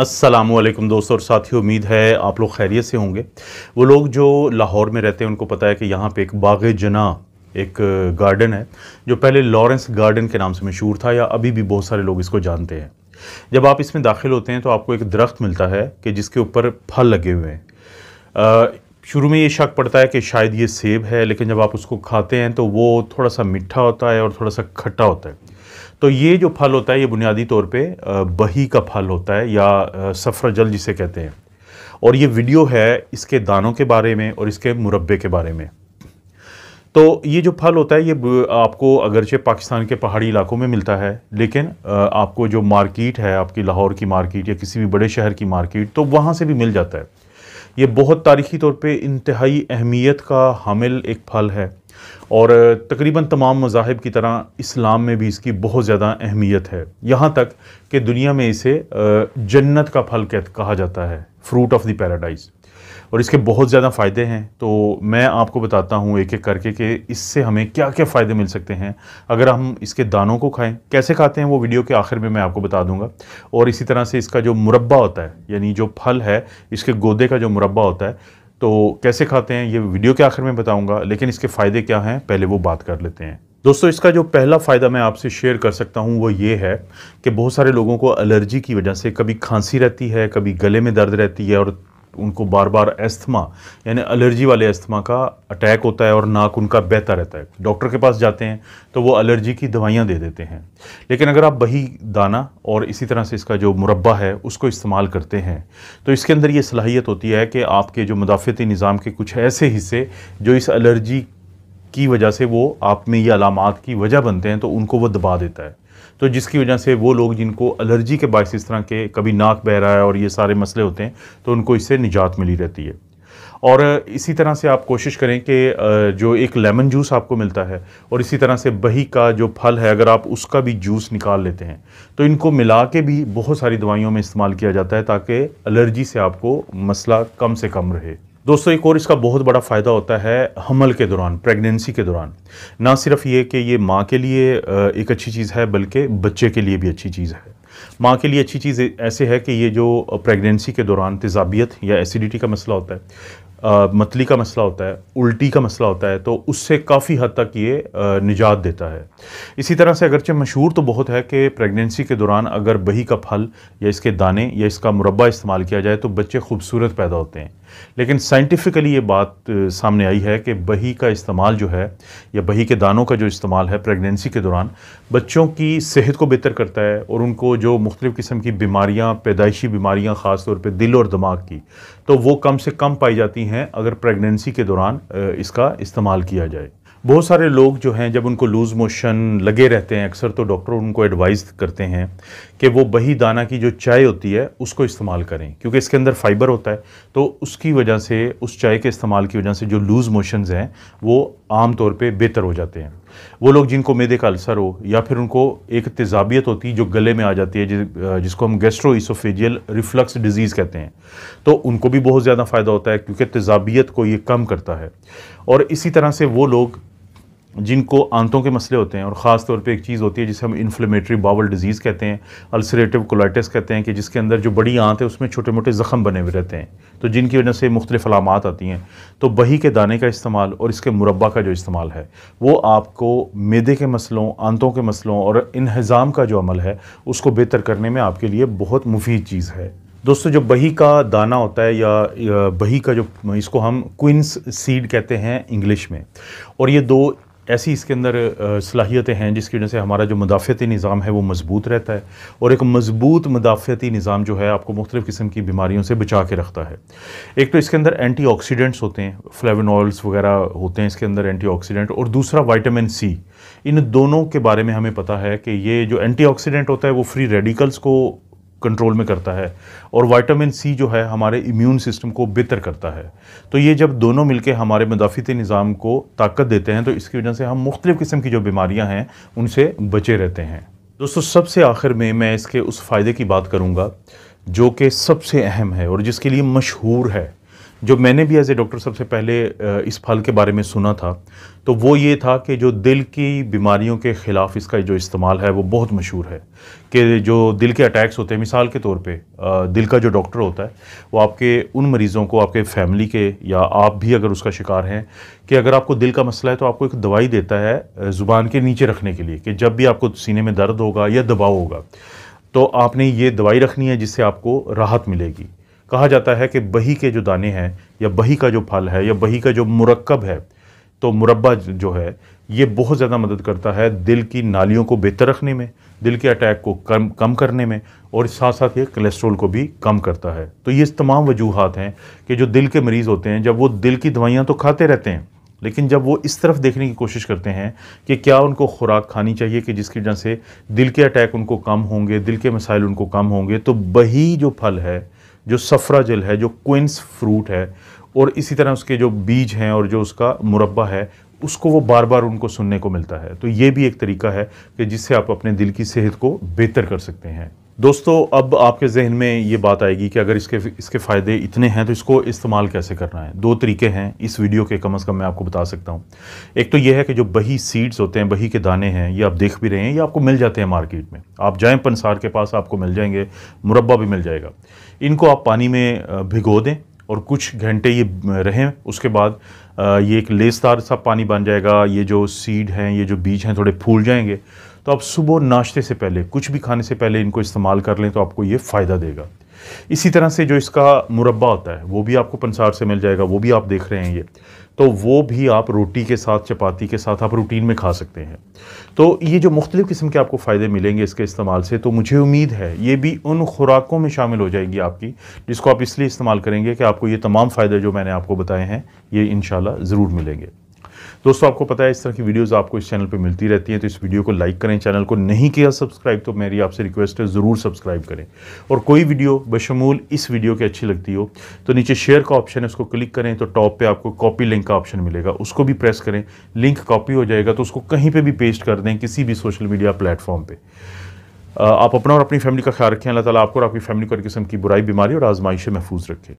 असलम दोस्तों और साथियों उम्मीद है आप लोग खैरियत से होंगे वो लोग जो लाहौर में रहते हैं उनको पता है कि यहाँ पे एक बाग जना एक गार्डन है जो पहले लॉरेंस गार्डन के नाम से मशहूर था या अभी भी बहुत सारे लोग इसको जानते हैं जब आप इसमें दाखिल होते हैं तो आपको एक दरख्त मिलता है कि जिसके ऊपर फल लगे हुए हैं शुरू में ये शक पड़ता है कि शायद ये सेब है लेकिन जब आप उसको खाते हैं तो वो थोड़ा सा मीठा होता है और थोड़ा सा खट्टा होता है तो ये जो फल होता है ये बुनियादी तौर पे बही का फल होता है या जल जिसे कहते हैं और ये वीडियो है इसके दानों के बारे में और इसके मुरबे के बारे में तो ये जो फल होता है ये आपको अगरचे पाकिस्तान के पहाड़ी इलाकों में मिलता है लेकिन आपको जो मार्केट है आपकी लाहौर की मार्केट या किसी भी बड़े शहर की मार्केट तो वहाँ से भी मिल जाता है ये बहुत तारीखी तौर पर इंतहाई अहमियत का हामिल एक फल है और तकरीबन तमाम मजाहब की तरह इस्लाम में भी इसकी बहुत ज़्यादा अहमियत है यहाँ तक कि दुनिया में इसे जन्नत का फल कहा जाता है फ्रूट ऑफ द पैराडाइज़ और इसके बहुत ज़्यादा फ़ायदे हैं तो मैं आपको बताता हूँ एक एक करके कि इससे हमें क्या क्या फ़ायदे मिल सकते हैं अगर हम इसके दानों को खाएं कैसे खाते हैं वो वीडियो के आखिर में मैं आपको बता दूंगा और इसी तरह से इसका जो मुरबा होता है यानी जो फल है इसके गोदे का जो मुरबा होता है तो कैसे खाते हैं ये वीडियो के आखिर में बताऊँगा लेकिन इसके फ़ायदे क्या हैं पहले वो बात कर लेते हैं दोस्तों इसका जो पहला फ़ायदा मैं आपसे शेयर कर सकता हूँ वो ये है कि बहुत सारे लोगों को एलर्जी की वजह से कभी खांसी रहती है कभी गले में दर्द रहती है और उनको बार बार एस्थमा यानी एलर्जी वाले एस्थमा का अटैक होता है और नाक उनका बहता रहता है डॉक्टर के पास जाते हैं तो वो एलर्जी की दवाइयाँ दे देते हैं लेकिन अगर आप वही दाना और इसी तरह से इसका जो मुरबा है उसको इस्तेमाल करते हैं तो इसके अंदर ये सलाहियत होती है कि आपके जो मुदाफ़ती निज़ाम के कुछ ऐसे हिस्से जो इस एलर्जी की वजह से वो आप में ये अलामत की वजह बनते हैं तो उनको वो दबा देता है तो जिसकी वजह से वो लोग जिनको एलर्जी के बायस इस तरह के कभी नाक बह रहा है और ये सारे मसले होते हैं तो उनको इससे निजात मिली रहती है और इसी तरह से आप कोशिश करें कि जो एक लेमन जूस आपको मिलता है और इसी तरह से बही का जो फल है अगर आप उसका भी जूस निकाल लेते हैं तो इनको मिला के भी बहुत सारी दवाइयों में इस्तेमाल किया जाता है ताकि एलर्जी से आपको मसला कम से कम रहे दोस्तों एक और इसका बहुत बड़ा फ़ायदा होता है हमल के दौरान प्रेगनेंसी के दौरान ना सिर्फ ये कि ये माँ के लिए एक अच्छी चीज़ है बल्कि बच्चे के लिए भी अच्छी चीज़ है माँ के लिए अच्छी चीज़ ऐसे है कि ये जो प्रेगनेंसी के दौरान तेजाबियत या एसिडिटी का मसला होता है मतली का मसला होता है उल्टी का मसला होता है तो उससे काफ़ी हद तक ये निजात देता है इसी तरह से अगरचे मशहूर तो बहुत है कि प्रेगनेंसी के दौरान अगर बही का फल या इसके दाने या इसका मुरबा इस्तेमाल किया जाए तो बच्चे खूबसूरत पैदा होते हैं लेकिन साइंटिफिकली ये बात सामने आई है कि बही का इस्तेमाल जो है या बही के दानों का जो इस्तेमाल है प्रेगनेंसी के दौरान बच्चों की सेहत को बेहतर करता है और उनको जो मुख्तलिफ़ किस्म की बीमारियाँ पैदाइशी बीमारियाँ ख़ासतौर पर दिल और दिमाग की तो वो कम से कम पाई जाती हैं हैं अगर प्रेगनेंसी के दौरान इसका इस्तेमाल किया जाए बहुत सारे लोग जो हैं जब उनको लूज़ मोशन लगे रहते हैं अक्सर तो डॉक्टर उनको एडवाइस करते हैं कि वो बही दाना की जो चाय होती है उसको इस्तेमाल करें क्योंकि इसके अंदर फाइबर होता है तो उसकी वजह से उस चाय के इस्तेमाल की वजह से जो लूज़ मोशंस हैं वो आम तौर पे बेहतर हो जाते हैं वो लोग जिनको मेदे का अल्सर हो या फिर उनको एक तेजाबियत होती है जो गले में आ जाती है जि, जिसको हम गेस्ट्रो इसोफेजियल रिफ्लक्स डिजीज़ कहते हैं तो उनको भी बहुत ज़्यादा फ़ायदा होता है क्योंकि तेजाबियत को ये कम करता है और इसी तरह से वो लोग जिनको आंतों के मसले होते हैं और ख़ास तौर पे एक चीज़ होती है जिसे हम इन्फ्लेमेटरी बावल डिजीज़ कहते हैं अल्सरेटिव कोलाइटिस कहते हैं कि जिसके अंदर जो बड़ी आंत है उसमें छोटे मोटे ज़ख़म बने हुए रहते हैं तो जिनकी वजह से मुख्तलिफ अलामत आती हैं तो बही के दाने का इस्तेमाल और इसके मुरबा का जो इस्तेमाल है वो आपको मैदे के मसलों आंतों के मसलों और इन्हज़ाम का जो अमल है उसको बेहतर करने में आपके लिए बहुत मुफीद चीज़ है दोस्तों जो बही का दाना होता है या बही का जो इसको हम क्विंस सीड कहते हैं इंग्लिश में और ये दो ऐसी इसके अंदर सलाहियतें हैं जिसकी वजह से हमारा जो मुदाफ़ती निज़ाम है वो मजबूत रहता है और एक मजबूत मुदाफ़ती निज़ाम जो है आपको मुख्तलिफ़ किस्म की बीमारियों से बचा के रखता है एक तो इसके अंदर एंटी ऑक्सीडेंट्स होते हैं फ्लेवनॉल्स वगैरह होते हैं इसके अंदर एंटी ऑक्सीडेंट और दूसरा वाइटामिन सी इन दोनों के बारे में हमें पता है कि ये जो एंटी ऑक्सीडेंट होता है वो फ्री रेडिकल्स को कंट्रोल में करता है और वाइटामिन सी जो है हमारे इम्यून सिस्टम को बेहतर करता है तो ये जब दोनों मिलके हमारे मुदाफ़ती निज़ाम को ताकत देते हैं तो इसकी वजह से हम मुख्तलिफ़ किस्म की जो बीमारियाँ हैं उनसे बचे रहते हैं दोस्तों सबसे आखिर में मैं इसके उस फ़ायदे की बात करूँगा जो कि सबसे अहम है और जिसके लिए मशहूर है जो मैंने भी एज ए डॉक्टर सबसे पहले इस फल के बारे में सुना था तो वो ये था कि जो दिल की बीमारियों के ख़िलाफ़ इसका जो इस्तेमाल है वो बहुत मशहूर है कि जो दिल के अटैक्स होते हैं मिसाल के तौर पे दिल का जो डॉक्टर होता है वो आपके उन मरीज़ों को आपके फैमिली के या आप भी अगर उसका शिकार हैं कि अगर आपको दिल का मसला है तो आपको एक दवाई देता है ज़ुबान के नीचे रखने के लिए कि जब भी आपको सीने में दर्द होगा या दबाव होगा तो आपने ये दवाई रखनी है जिससे आपको राहत मिलेगी कहा जाता है कि बही के जो दाने हैं या बही का जो फल है या बही का जो मुरक्कब है तो मुरबा जो है ये बहुत ज़्यादा मदद करता है दिल की नालियों को बेहतर रखने में दिल के अटैक को कम कम करने में और साथ साथ ये कोलेस्ट्रोल को भी कम करता है तो ये तमाम वजूहत हैं कि जो दिल के मरीज़ होते हैं जब वो दिल की दवाइयाँ तो खाते रहते हैं लेकिन जब वो इस तरफ देखने की कोशिश करते हैं कि क्या उनको खुराक खानी चाहिए कि जिसकी वजह से दिल के अटैक उनको कम होंगे दिल के मसाइल उनको कम होंगे तो बही जो फल है जो जल है जो क्विंस फ्रूट है और इसी तरह उसके जो बीज हैं और जो उसका मुरबा है उसको वो बार बार उनको सुनने को मिलता है तो ये भी एक तरीका है कि जिससे आप अपने दिल की सेहत को बेहतर कर सकते हैं दोस्तों अब आपके जहन में ये बात आएगी कि अगर इसके इसके फ़ायदे इतने हैं तो इसको इस्तेमाल कैसे करना है दो तरीके हैं इस वीडियो के कम अज़ कम मैं आपको बता सकता हूँ एक तो यह है कि जो बही सीड्स होते हैं बही के दाने हैं ये आप देख भी रहे हैं ये आपको मिल जाते हैं मार्केट में आप जाएँ पंसार के पास आपको मिल जाएंगे मुरबा भी मिल जाएगा इनको आप पानी में भिगो दें और कुछ घंटे ये रहें उसके बाद ये एक लेसदार सा पानी बन जाएगा ये जो सीड हैं ये जो बीज हैं थोड़े फूल जाएंगे तो आप सुबह नाश्ते से पहले कुछ भी खाने से पहले इनको इस्तेमाल कर लें तो आपको ये फ़ायदा देगा इसी तरह से जो इसका मुरबा होता है वो भी आपको पंसार से मिल जाएगा वो भी आप देख रहे हैं ये तो वो भी आप रोटी के साथ चपाती के साथ आप रूटीन में खा सकते हैं तो ये जो मुख्तलि किस्म के आपको फ़ायदे मिलेंगे इसके इस्तेमाल से तो मुझे उम्मीद है ये भी उन खुराकों में शामिल हो जाएगी आपकी जिसको आप इसलिए इस्तेमाल करेंगे कि आपको ये तमाम फ़ायदे जो मैंने आपको बताए हैं ये इन ज़रूर मिलेंगे दोस्तों आपको पता है इस तरह की वीडियोस आपको इस चैनल पे मिलती रहती हैं तो इस वीडियो को लाइक करें चैनल को नहीं किया सब्सक्राइब तो मेरी आपसे रिक्वेस्ट है ज़रूर सब्सक्राइब करें और कोई वीडियो बशमूल इस वीडियो की अच्छी लगती हो तो नीचे शेयर का ऑप्शन है उसको क्लिक करें तो टॉप पर आपको कॉपी लिंक का ऑप्शन मिलेगा उसको भी प्रेस करें लिंक कॉपी हो जाएगा तो उसको कहीं पर भी पेस्ट कर दें किसी भी सोशल मीडिया प्लेटफॉर्म पर आप अपना और अपनी फैमिली का ख्याल रखें अल्लाह ताली आपको और आपकी फैमिली को हर किस्म की बुराई बीमारी और आजमाइश महफूज रखें